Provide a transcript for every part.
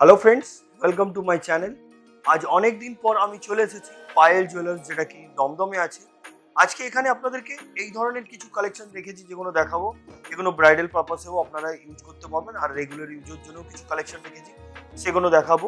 hello friends welcome to my channel আজ অনেক দিন পর আমি চলে এসেছি পায়েল জুয়েলার্স যেটা কি দমদমে আছে আজকে এখানে আপনাদেরকে এই ধরনের কিছু কালেকশন রেখেছি যেগুলো দেখাবো যেগুলো ব্রাইডাল পারপাসেও আপনারা ইউজ করতে পারবেন আর রেগুলার ইউজের জন্যও কিছু কালেকশন রেখেছি সেগুলো দেখাবো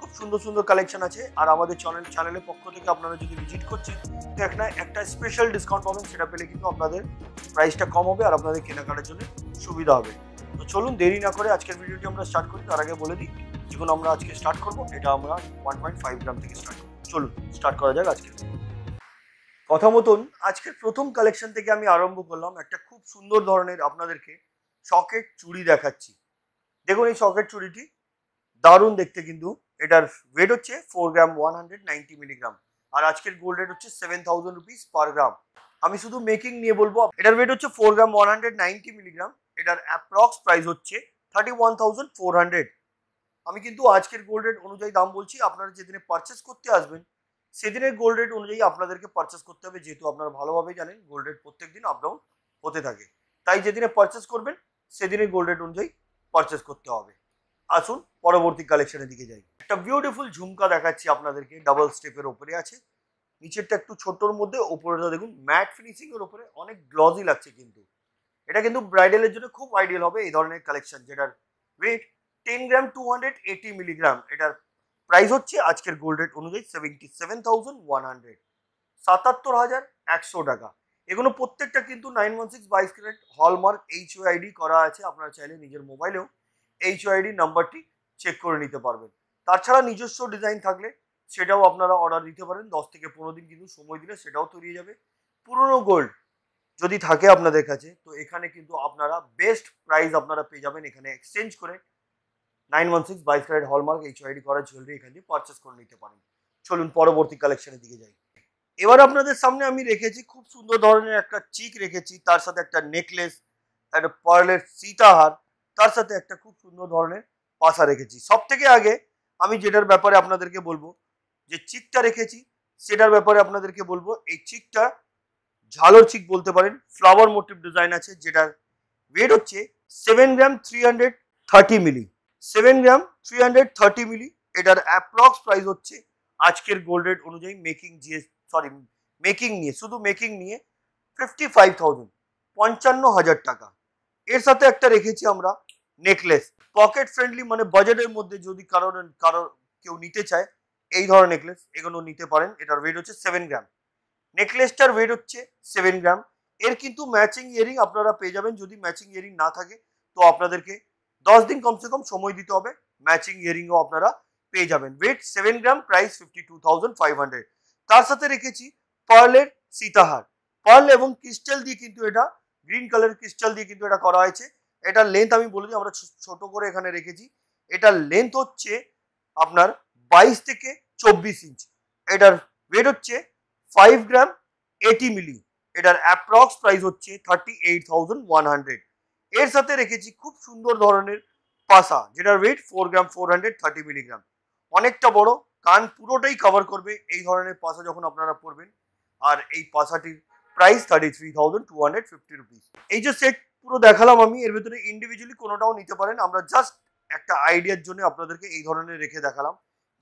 খুব সুন্দর সুন্দর কালেকশন আছে আর আমাদের চ্যানেল চ্যানেলের পক্ষ থেকে আপনারা যদি ভিজিট করছেন তো একটা একটা স্পেশাল ডিসকাউন্ট পাবেন সেটা পেলে কিন্তু আপনাদের প্রাইসটা কম হবে আর আপনাদের কেনাকাটার জন্য সুবিধা হবে তো চলুন দেরি না করে আজকের ভিডিওটি আমরা স্টার্ট করি তার আগে বলে দিই জীবন আমরা আজকে স্টার্ট করবো এটা আমরা ওয়ান পয়েন্ট ফাইভ গ্রাম থেকে স্টার্ট করবো চলুন স্টার্ট করা যাক আজকে কথা মতন আজকের প্রথম কালেকশন থেকে আমি আরম্ভ করলাম একটা খুব সুন্দর ধরনের আপনাদেরকে শকেট চুড়ি দেখাচ্ছি দেখুন এই শকেট চুড়িটি দারুণ দেখতে কিন্তু এটার ওয়েট হচ্ছে four gram one hundred ninety milligram আর আজকের গোল্ড রেট হচ্ছে seven thousand rupees per gram আমি শুধু মেকিং নিয়ে বলবো এটার ওয়েট হচ্ছে four gram one hundred ninety milligram এটার অ্যাপ্রক্স প্রাইস হচ্ছে thirty one thousand four hundred আমি কিন্তু আজকের গোল্ড রেট অনুযায়ী দাম বলছি আপনারা যেদিনে পারচেস করতে আসবেন সেদিনের গোল্ড রেট অনুযায়ী আপনাদেরকে পারচেস করতে হবে যেহেতু আপনারা ভালোভাবেই জানেন গোল্ড রেট প্রত্যেক দিন আপডাউন হতে থাকে তাই যেদিনে পারচেস করবেন সেদিনের গোল্ড রেট অনুযায়ী পারচেস করতে হবে আসুন পরবর্তী কালেকশনের দিকে যাই একটা বিউটিফুল ঝুমকা দেখাচ্ছি আপনাদেরকে ডাবল স্টেপের ওপরে আছে নিচেরটা একটু ছোটোর মধ্যে ওপরেটা দেখুন ম্যাট ফিনিশিংয়ের ওপরে অনেক গ্লজি লাগছে কিন্তু এটা কিন্তু ব্রাইডালের জন্য খুব আইডিয়াল হবে এই ধরনের কালেকশন যেটার weight ten gram two hundred eighty milligram এটার প্রাইস হচ্ছে আজকের গোল্ড রেট অনুযায়ী seventy seven thousand one hundred সাতাত্তর হাজার একশো টাকা এগুলো প্রত্যেকটা কিন্তু নাইন ওয়ান সিক্স বাইশ ক্যারেট হলমার্ক এইচ আইডি করা আছে আপনারা চাইলে নিজের মোবাইলেও এইচ আইডি নাম্বারটি চেক করে নিতে পারবেন তাছাড়া নিজস্ব ডিজাইন থাকলে সেটাও আপনারা অর্ডার দিতে পারেন দশ থেকে পনেরো দিন কিন্তু সময় দিলে সেটাও তৈরিয়ে যাবে পুরনো গোল্ড যদি থাকে আপনাদের কাছে তো এখানে কিন্তু আপনারা বেস্ট প্রাইস আপনারা পেয়ে যাবেন এখানে এক্সচেঞ্জ করে নাইন ওয়ান সিক্স বাইশ ক্যারেট হলমার্ক এই চয়েডি করা জুয়েলারি এখান দিয়ে পারচেস করে নিতে পারেন চলুন পরবর্তী কালেকশনের দিকে যাই এবার আপনাদের সামনে আমি রেখেছি খুব সুন্দর ধরনের একটা চিক রেখেছি তার সাথে একটা নেকলেস একটা পার্লের সীতাহার তার সাথে একটা খুব সুন্দর ধরনের পাশা রেখেছি সব থেকে আগে আমি যেটার ব্যাপারে আপনাদেরকে বলবো যে চিকটা রেখেছি সেটার ব্যাপারে আপনাদেরকে বলবো এই চিকটা ঝালর চিক বলতে পারেন ফ্লাওয়ার মোটিভ ডিজাইন আছে যেটার ওয়েট হচ্ছে seven gram three hundred thirty milli 7 gram 330 milli এটার অ্যাপ্রক্স প্রাইস হচ্ছে আজকের গোল্ড রেট অনুযায়ী মেকিং জিএস সরি মেকিং নিয়ে শুধু মেকিং নিয়ে 55000 55000 টাকা এর সাথে একটা রেখেছি আমরা নেকলেস পকেট ফ্রেন্ডলি মানে বাজেটের মধ্যে যদি কারণ কারণ কেউ নিতে চায় এই ধর নেকলেস এগুলো নিতে পারেন এটার ওয়েট হচ্ছে 7 গ্রাম নেকলেসটার ওয়েট হচ্ছে 7 গ্রাম এর কিন্তু ম্যাচিং ইয়ারিং আপনারা পেয়ে যাবেন যদি ম্যাচিং ইয়ারিং না থাকে তো আপনাদেরকে দশ দিন কমসে কম সময় দিতে হবে ম্যাচিং ইয়ারিংও আপনারা পেয়ে যাবেন weight seven gram price fifty two thousand five hundred তার সাথে রেখেছি পার্লের সীতাহার পার্ল এবং ক্রিস্টাল দিয়ে কিন্তু এটা গ্রিন কালার ক্রিস্টাল দিয়ে কিন্তু এটা করা হয়েছে এটার লেন্থ আমি বলে দিই আমরা ছোট করে এখানে রেখেছি এটার লেন্থ হচ্ছে আপনার বাইশ থেকে চব্বিশ ইঞ্চ এটার ওয়েট হচ্ছে ফাইভ গ্রাম এইটি মিলি এটার অ্যাপ্রক্স প্রাইস হচ্ছে thirty eight thousand one hundred এর সাথে রেখেছি খুব সুন্দর ধরনের পাসা যেটার weight four gram four hundred thirty milligram অনেকটা বড় কান পুরোটাই কভার করবে এই ধরনের পাসা যখন আপনারা পরবেন আর এই পাসাটির price thirty three thousand two hundred fifty rupees এই যে সেট পুরো দেখালাম আমি এর ভিতরে ইন্ডিভিজুয়ালি কোনোটাও নিতে পারেন আমরা জাস্ট একটা আইডিয়ার জন্য আপনাদেরকে এই ধরনের রেখে দেখালাম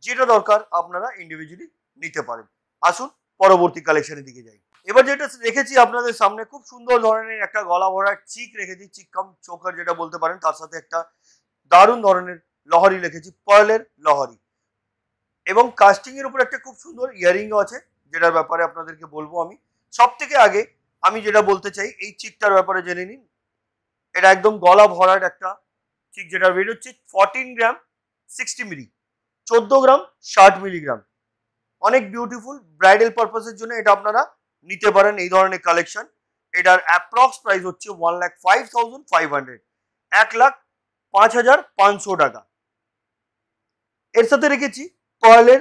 যেটা দরকার আপনারা ইন্ডিভিজুয়ালি নিতে পারেন আসুন পরবর্তী কালেকশনের দিকে যাই এবার যেটা রেখেছি আপনাদের সামনে খুব সুন্দর ধরনের একটা গলা ভরা চিক রেখেছি চিকম চোখার যেটা বলতে পারেন তার সাথে একটা দারুণ ধরনের লহরি রেখেছি পয়লের লহরি এবং কাস্টিংয়ের উপর একটা খুব সুন্দর ইয়ারিংও আছে যেটার ব্যাপারে আপনাদেরকে বলবো আমি সব থেকে আগে আমি যেটা বলতে চাই এই চিকটার ব্যাপারে জেনে নিন এটা একদম গলা ভরার একটা চিক যেটার ওয়েট হচ্ছে ফর্টিন গ্রাম সিক্সটি মিলি চোদ্দো গ্রাম ষাট মিলিগ্রাম অনেক বিউটিফুল ব্রাইডাল পারপাসের জন্য এটা আপনারা নিতে পারেন এই ধরনের কালেকশন এটার অ্যাপ্রক্স প্রাইস হচ্ছে one lakh five thousand five hundred এক লাখ পাঁচ হাজার পাঁচশো টাকা এর সাথে রেখেছি পয়েলের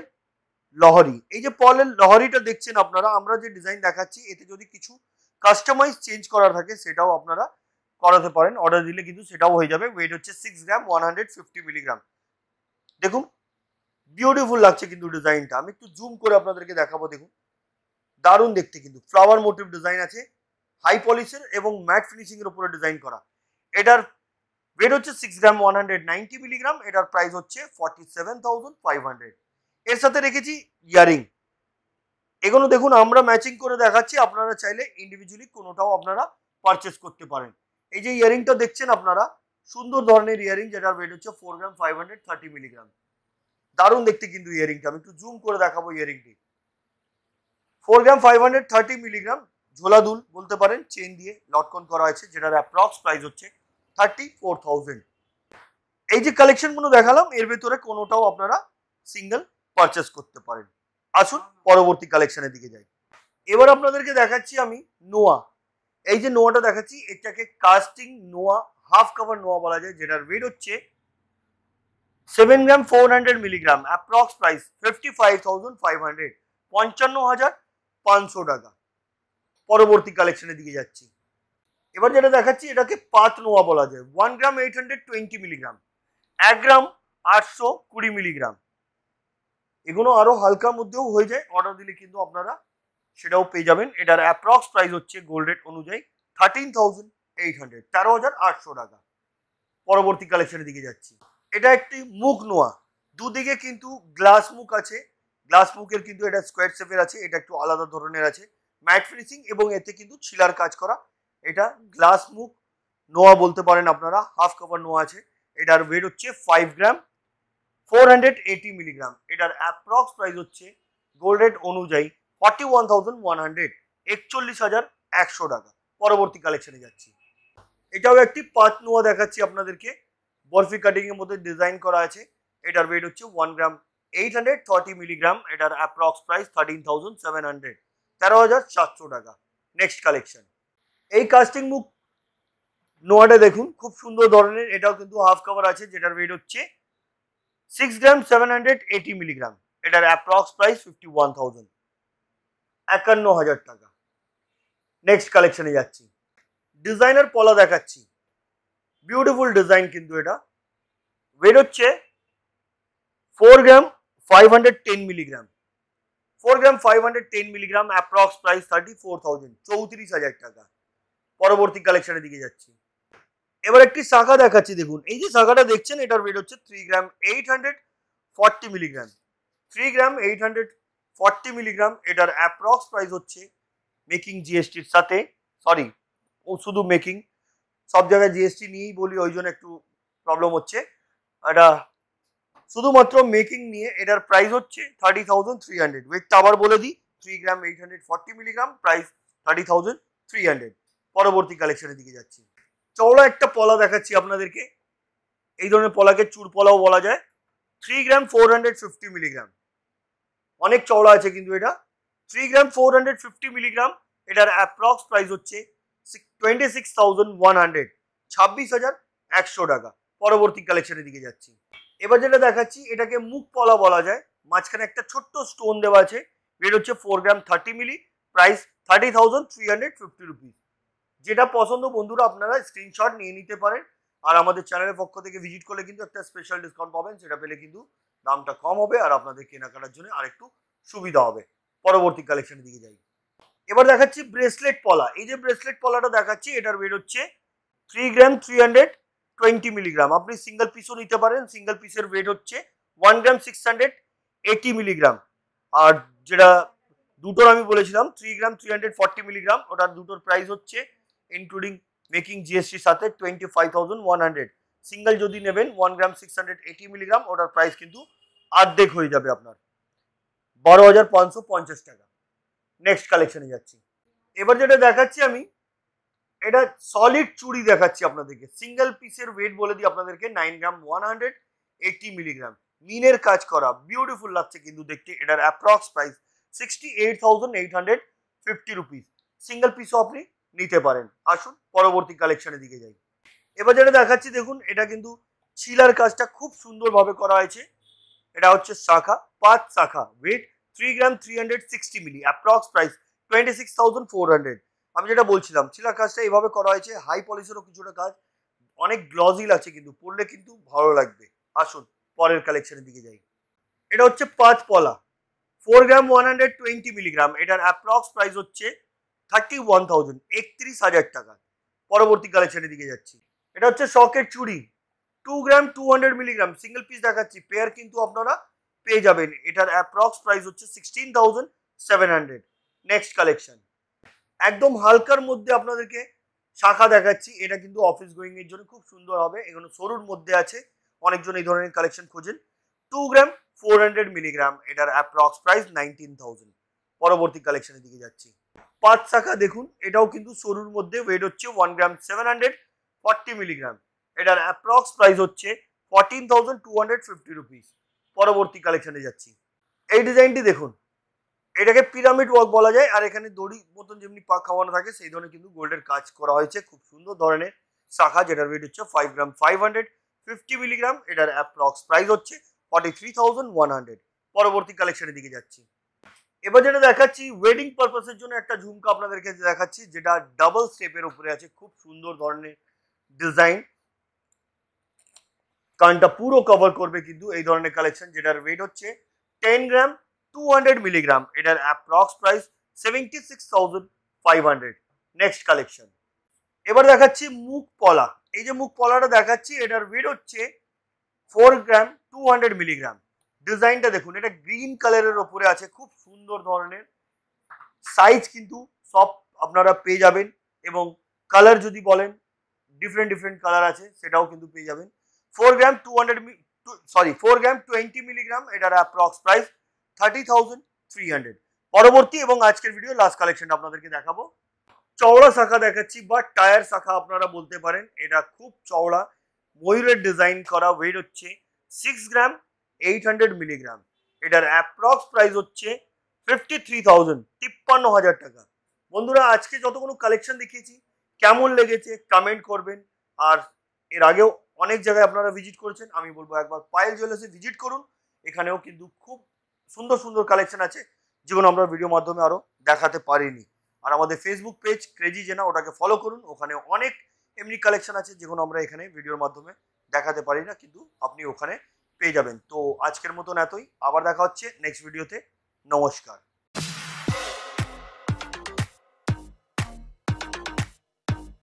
লহরি এই যে পয়েলের লহরিটা দেখছেন আপনারা আমরা যে ডিজাইন দেখাচ্ছি এতে যদি কিছু কাস্টমাইজ চেঞ্জ করা থাকে সেটাও আপনারা করাতে পারেন অর্ডার দিলে কিন্তু সেটাও হয়ে যাবে ওয়েট হচ্ছে six gram one hundred fifty milligram দেখুন বিউটিফুল লাগছে কিন্তু ডিজাইনটা আমি একটু জুম করে আপনাদেরকে দেখাবো দেখুন দারুণ দেখতে কিন্তু ফ্লাওয়ার মোটিভ ডিজাইন আছে হাই পলিশের এবং ম্যাট ফিনিশিংয়ের উপরে ডিজাইন করা এটার ওয়েট হচ্ছে six gram one hundred ninety milligram এটার প্রাইস হচ্ছে forty seven thousand five hundred এর সাথে রেখেছি ইয়ারিং এগুলো দেখুন আমরা ম্যাচিং করে দেখাচ্ছি আপনারা চাইলে ইন্ডিভিজুয়ালি কোনোটাও আপনারা পারচেস করতে পারেন এই যে ইয়ারিংটা দেখছেন আপনারা সুন্দর ধরনের ইয়ারিং যেটার ওয়েট হচ্ছে four gram five hundred thirty milligram দারুণ দেখতে কিন্তু ইয়ারিংটা আমি একটু জুম করে দেখাবো ইয়ারিংটি four gram five hundred thirty milligram ঝোলাদুল বলতে পারেন চেন দিয়ে লটকন করা হয়েছে যেটার অ্যাপ্রক্স প্রাইস হচ্ছে থার্টি ফোর থাউজেন্ড এই যে কালেকশনগুলো দেখালাম এর ভেতরে কোনোটাও আপনারা সিঙ্গেল পারচেস করতে পারেন আসুন পরবর্তী কালেকশনের দিকে যাই এবার আপনাদেরকে দেখাচ্ছি আমি নোয়া এই যে নোয়াটা দেখাচ্ছি এটাকে কাস্টিং নোয়া হাফ কাভার নোয়া বলা যায় যেটার ওয়েট হচ্ছে seven gram four hundred milligram approx price fifty five thousand five hundred পঞ্চান্ন হাজার পাঁচশো টাকা পরবর্তী কালেকশনের দিকে যাচ্ছি এবার যেটা দেখাচ্ছি এটাকে পাত নোয়া বলা যায় one gram eight hundred twenty milligram এক গ্রাম আটশো কুড়ি মিলিগ্রাম এগুলো আরও হালকার মধ্যেও হয়ে যায় অর্ডার দিলে কিন্তু আপনারা সেটাও পেয়ে যাবেন এটার অ্যাপ্রক্স প্রাইস হচ্ছে গোল্ড রেট অনুযায়ী থার্টিন থাউজেন্ড এইট হান্ড্রেড তেরো হাজার আটশো টাকা পরবর্তী কালেকশনের দিকে যাচ্ছি এটা একটি মুখ নোয়া দুদিকে কিন্তু গ্লাস মুখ আছে গ্লাস পোকের কিন্তু এটা স্কোয়ার শেপের আছে এটা একটু আলাদা ধরনের আছে ম্যাট ফিনিশিং এবং এতে কিন্তু ছিলার কাজ করা এটা গ্লাস মুখ নোয়া বলতে পারেন আপনারা হাফ কভার নোয়া আছে এটার ওয়েট হচ্ছে five gram four hundred eighty milligram এটার অ্যাপ্রক্স প্রাইস হচ্ছে গোল্ড রেট অনুযায়ী forty one thousand one hundred একচল্লিশ হাজার একশো টাকা পরবর্তী কালেকশনে যাচ্ছি এটাও একটি পাঁচ নোয়া দেখাচ্ছি আপনাদেরকে বরফি কাটিংয়ের মধ্যে ডিজাইন করা আছে এটার ওয়েট হচ্ছে one gram hundred thirty milligram এটার approx price thirteen thousand seven hundred তেরো হাজার 13700 টাকা নেক্সট কালেকশন এই কাস্টিং মুখ নোয়াটা দেখুন খুব সুন্দর ধরনের এটাও কিন্তু হাফ কাভার আছে যেটার ওয়েট হচ্ছে six gram seven hundred 780 milligram এটার অ্যাপ্রক্স প্রাইস ফিফটি ওয়ান একান্ন হাজার টাকা নেক্সট কালেকশনে যাচ্ছি ডিজাইনার পলা দেখাচ্ছি বিউটিফুল ডিজাইন কিন্তু এটা ওয়েট হচ্ছে four gram 510 milligram 4 gram 510 milligram approx price 34000 34000 টাকা পরবর্তী কালেকশনের দিকে যাচ্ছি এবার একটি শাখা দেখাচ্ছি দেখুন এই যে শাখাটা দেখছেন এটার ওয়েট হচ্ছে 3 গ্রাম 840 মিলিগ্রাম 3 গ্রাম 840 মিলিগ্রাম এটার অ্যাপ্রক্স প্রাইস হচ্ছে মেকিং জিএসটির সাথে সরি ও শুধু মেকিং সব জায়গায় জিএসটি নিয়েই বলি ওই জন্য একটু প্রবলেম হচ্ছে এটা শুধুমাত্র মেকিং নিয়ে এটার প্রাইস হচ্ছে থার্টি থাউজেন্ড থ্রি হান্ড্রেড ওয়েটটা আবার বলে দিই three gram eight hundred forty milligram price thirty thousand three hundred পরবর্তী কালেকশনের দিকে যাচ্ছি চওড়া একটা পলা দেখাচ্ছি আপনাদেরকে এই ধরনের পলাকে চুর পলাও বলা যায় three gram four hundred fifty milligram অনেক চওড়া আছে কিন্তু এটা three gram four hundred fifty milligram এটার অ্যাপ্রক্স প্রাইস হচ্ছে twenty six thousand one hundred ছাব্বিশ হাজার একশো টাকা পরবর্তী কালেকশনের দিকে যাচ্ছি এবার যেটা দেখাচ্ছি এটাকে মুখ পলা বলা যায় মাঝখানে একটা ছোট্ট স্টোন দেওয়া আছে রেট হচ্ছে four gram thirty milli price thirty thousand three hundred fifty rupees যেটা পছন্দ বন্ধুরা আপনারা স্ক্রিনশট নিয়ে নিতে পারেন আর আমাদের চ্যানেলের পক্ষ থেকে ভিজিট করলে কিন্তু একটা স্পেশাল ডিসকাউন্ট পাবেন সেটা পেলে কিন্তু দামটা কম হবে আর আপনাদের কেনাকাটার জন্য আরেকটু সুবিধা হবে পরবর্তী কালেকশনের দিকে যাই এবার দেখাচ্ছি ব্রেসলেট পলা এই যে ব্রেসলেট পলাটা দেখাচ্ছি এটার ওয়েট হচ্ছে three gram three hundred twenty milligram আপনি সিঙ্গেল পিসও নিতে পারেন সিঙ্গেল পিসের ওয়েট হচ্ছে one gram six hundred eighty milligram আর যেটা দুটোর আমি বলেছিলাম three gram three hundred forty milligram ওটার দুটোর প্রাইস হচ্ছে ইনক্লুডিং মেকিং জিএসটির সাথে twenty five thousand one hundred single যদি নেবেন one gram six hundred eighty milligram ওটার প্রাইস কিন্তু আর্ধেক হয়ে যাবে আপনার বারো হাজার পাঁচশো পঞ্চাশ টাকা নেক্সট কালেকশনে যাচ্ছি এবার যেটা দেখাচ্ছি আমি এটা সলিড চুড়ি দেখাচ্ছি আপনাদেরকে সিঙ্গেল পিসের ওয়েট বলে দিই আপনাদেরকে nine gram one hundred eighty milligram মিনের কাজ করা বিউটিফুল লাগছে কিন্তু দেখতে এটার approx price sixty eight thousand eight hundred fifty rupees single পিসও আপনি নিতে পারেন আসুন পরবর্তী কালেকশনের দিকে যাই এবার যেটা দেখাচ্ছি দেখুন এটা কিন্তু ছিলার কাজটা খুব সুন্দরভাবে করা হয়েছে এটা হচ্ছে শাখা পাঁচ শাখা weight three gram three hundred sixty milli approx price twenty six thousand four hundred আমি যেটা বলছিলাম চিলার কাজটা এইভাবে করা হয়েছে হাই পলিশেরও কিছুটা কাজ অনেক গ্লজিল আছে কিন্তু পড়লে কিন্তু ভালো লাগবে আসুন পরের কালেকশনের দিকে যাই এটা হচ্ছে পাঁচ পলা four gram one hundred twenty milligram এটার অ্যাপ্রক্স প্রাইস হচ্ছে থার্টি ওয়ান থাউজেন্ড একত্রিশ হাজার টাকা পরবর্তী কালেকশনের দিকে যাচ্ছি এটা হচ্ছে শখের চুড়ি two gram two hundred milligram single piece দেখাচ্ছি পেয়ার কিন্তু আপনারা পেয়ে যাবেন এটার অ্যাপ্রক্স প্রাইস হচ্ছে sixteen thousand seven hundred next collection একদম হালকার মধ্যে আপনাদেরকে শাখা দেখাচ্ছি এটা কিন্তু অফিস গোয়িং এর জন্য খুব সুন্দর হবে এখানে সরুর মধ্যে আছে অনেকজন এই ধরনের কালেকশন খোঁজেন two gram four hundred milligram এটার অ্যাপ্রক্স প্রাইস নাইনটিন থাউজেন্ড পরবর্তী কালেকশনের দিকে যাচ্ছি পাঁচ শাখা দেখুন এটাও কিন্তু সরুর মধ্যে ওয়েট হচ্ছে one gram seven hundred forty milligram এটার অ্যাপ্রক্স প্রাইস হচ্ছে fourteen thousand two hundred fifty rupees পরবর্তী কালেকশনে যাচ্ছি এই ডিজাইনটি দেখুন এটাকে পিরামিড ওয়ার্ক বলা যায় আর এখানে দড়ি মতন যেমনি পাক খাওয়ানো থাকে সেই ধরনের কিন্তু গোল্ডের কাজ করা হয়েছে খুব সুন্দর ধরনের শাখা যেটার ওয়েট হচ্ছে five gram five hundred fifty milligram এটার অ্যাপ্রক্স প্রাইস হচ্ছে forty three thousand one hundred পরবর্তী কালেকশনের দিকে যাচ্ছি এবার যেটা দেখাচ্ছি ওয়েডিং পারপাসের জন্য একটা ঝুমকা আপনাদেরকে দেখাচ্ছি যেটা ডাবল স্টেপের উপরে আছে খুব সুন্দর ধরনের ডিজাইন কানটা পুরো কভার করবে কিন্তু এই ধরনের কালেকশন যেটার ওয়েট হচ্ছে টেন গ্রাম 200 মিলিগ্রাম এটার approx price seventy six thousand five hundred next collection এবার দেখাচ্ছি মুখ পলা এই যে মুখ পলাটা দেখাচ্ছি এটার ওয়েট হচ্ছে four gram two hundred milligram ডিজাইনটা দেখুন এটা গ্রিন কালারের ওপরে আছে খুব সুন্দর ধরনের সাইজ কিন্তু সব আপনারা পেয়ে যাবেন এবং কালার যদি বলেন ডিফারেন্ট ডিফারেন্ট কালার আছে সেটাও কিন্তু পেয়ে যাবেন four gram two hundred sorry four gram twenty milligram এটার approx price thirty thousand three hundred পরবর্তী এবং আজকের ভিডিও লাস্ট কালেকশন আপনাদেরকে দেখাবো চওড়া শাখা দেখাচ্ছি বা টায়ার শাখা আপনারা বলতে পারেন এটা খুব চওড়া ময়ূরের ডিজাইন করা ওয়েট হচ্ছে six gram eight hundred milligram এটার অ্যাপ্রক্স প্রাইস হচ্ছে ফিফটি থ্রি থাউজেন্ড তিপ্পান্ন হাজার টাকা বন্ধুরা আজকে যতগুলো কালেকশন দেখিয়েছি কেমন লেগেছে কমেন্ট করবেন আর এর আগেও অনেক জায়গায় আপনারা ভিজিট করেছেন আমি বলবো একবার পায়েল জুয়েলার্সে ভিজিট করুন এখানেও কিন্তু খুব সুন্দর সুন্দর কালেকশন আছে যেগুলো আমরা ভিডিও মাধ্যমে আরও দেখাতে পারিনি আর আমাদের ফেসবুক পেজ ক্রেজি জেনা ওটাকে ফলো করুন ওখানে অনেক এমনি কালেকশন আছে যেগুলো আমরা এখানে ভিডিওর মাধ্যমে দেখাতে পারি না কিন্তু আপনি ওখানে পেয়ে যাবেন তো আজকের মতন এতই আবার দেখা হচ্ছে নেক্সট ভিডিওতে নমস্কার